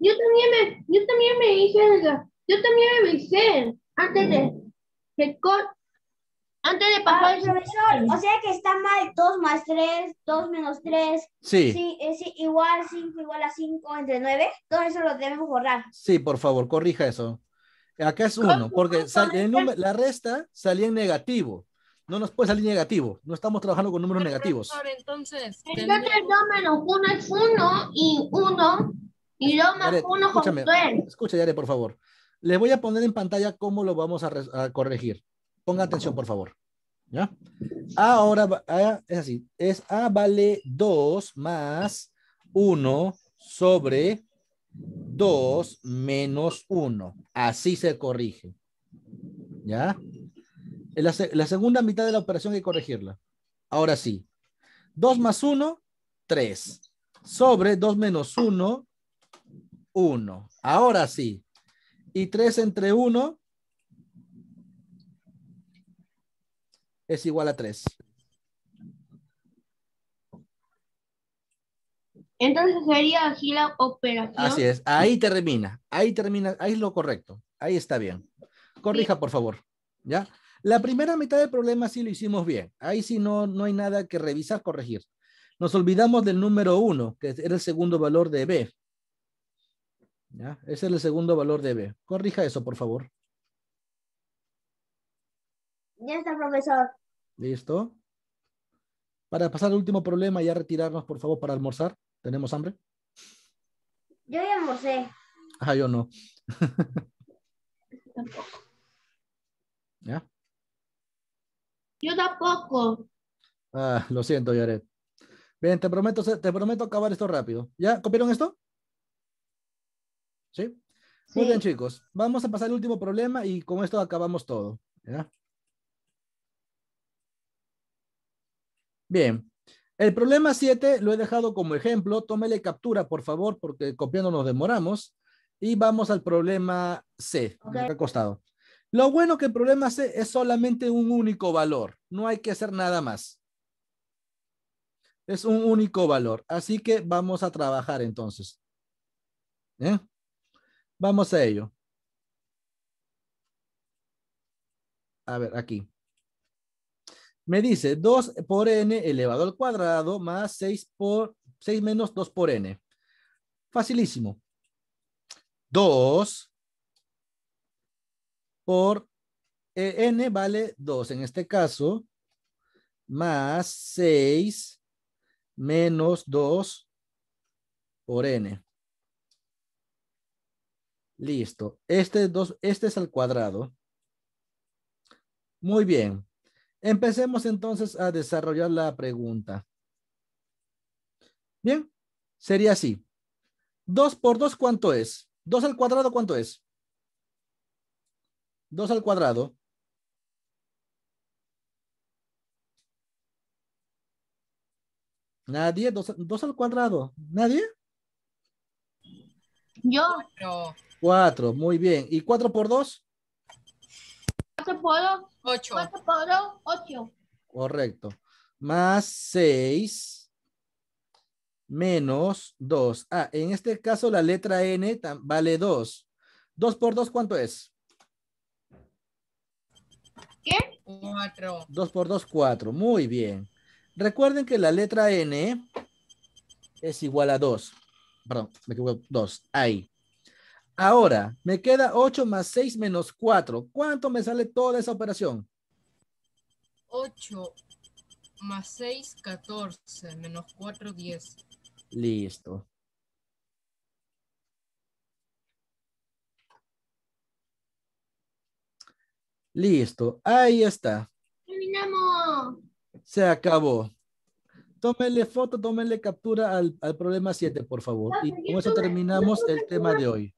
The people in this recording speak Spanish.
yo también me, yo también me hice Yo también me hice antes de, que antes de pasar. Ah, o sea que está mal 2 más 3, 2 menos 3. Sí. sí, igual 5 igual a 5 entre 9. Todo eso lo debemos borrar. Sí, por favor, corrija eso. Acá es 1, porque la resta salía en negativo. No nos puede salir negativo. No estamos trabajando con números negativos. Entonces, entonces 2 1 es 1 y 1 más Yare, uno escúchame, Escucha, Yare, por favor. Les voy a poner en pantalla cómo lo vamos a, corregir. Ponga atención, por favor. ¿Ya? Ahora es así. Es A vale 2 más 1 sobre 2 menos 1. Así se corrige. ¿Ya? La, la, segunda mitad de la operación hay que corregirla. Ahora sí. 2 más 1, 3. Sobre 2 menos 1, 1. Ahora sí. Y 3 entre 1 es igual a 3. Entonces sería así la operación. Así es, ahí termina, ahí termina, ahí es lo correcto, ahí está bien. Corrija, por favor, ¿ya? La primera mitad del problema sí lo hicimos bien, ahí sí no, no hay nada que revisar, corregir. Nos olvidamos del número 1, que era el segundo valor de B. Ese es el segundo valor de B. Corrija eso, por favor. Ya está, profesor. ¿Listo? Para pasar al último problema y ya retirarnos, por favor, para almorzar. ¿Tenemos hambre? Yo ya almorcé. Ah, yo no. tampoco. ¿Ya? Yo tampoco. Ah, lo siento, Yaret. Bien, te prometo, te prometo acabar esto rápido. ¿Ya? copieron esto? ¿Sí? Muy bien, chicos. Vamos a pasar al último problema y con esto acabamos todo. Bien. El problema 7 lo he dejado como ejemplo. Tómele captura, por favor, porque copiando nos demoramos. Y vamos al problema C, Lo bueno que el problema C es solamente un único valor. No hay que hacer nada más. Es un único valor. Así que vamos a trabajar entonces. ¿Eh? Vamos a ello. A ver, aquí. Me dice 2 por n elevado al cuadrado más 6 por 6 menos 2 por n. Facilísimo. 2 por e, n vale 2 en este caso, más 6 menos 2 por n. Listo. Este, dos, este es al cuadrado. Muy bien. Empecemos entonces a desarrollar la pregunta. Bien, sería así. 2 por 2, ¿cuánto es? 2 al cuadrado, ¿cuánto es? 2 al cuadrado. Nadie, 2 al cuadrado. ¿Nadie? Yo. 4, muy bien. ¿Y 4 por 2? 4 por 8. 4 por 8, 8. Correcto. Más 6, menos 2. Ah, en este caso la letra N vale 2. 2 por 2, ¿cuánto es? ¿Qué? 4. 2 por 2, 4. Muy bien. Recuerden que la letra N es igual a 2. Perdón, me equivoqué. 2, ahí. Ahora, me queda 8 más 6 menos 4. ¿Cuánto me sale toda esa operación? 8 más 6, 14, menos 4, 10. Listo. Listo, ahí está. Terminamos. Se acabó. Tómenle foto, tómenle captura al, al problema 7, por favor. Y con eso terminamos el tema de hoy.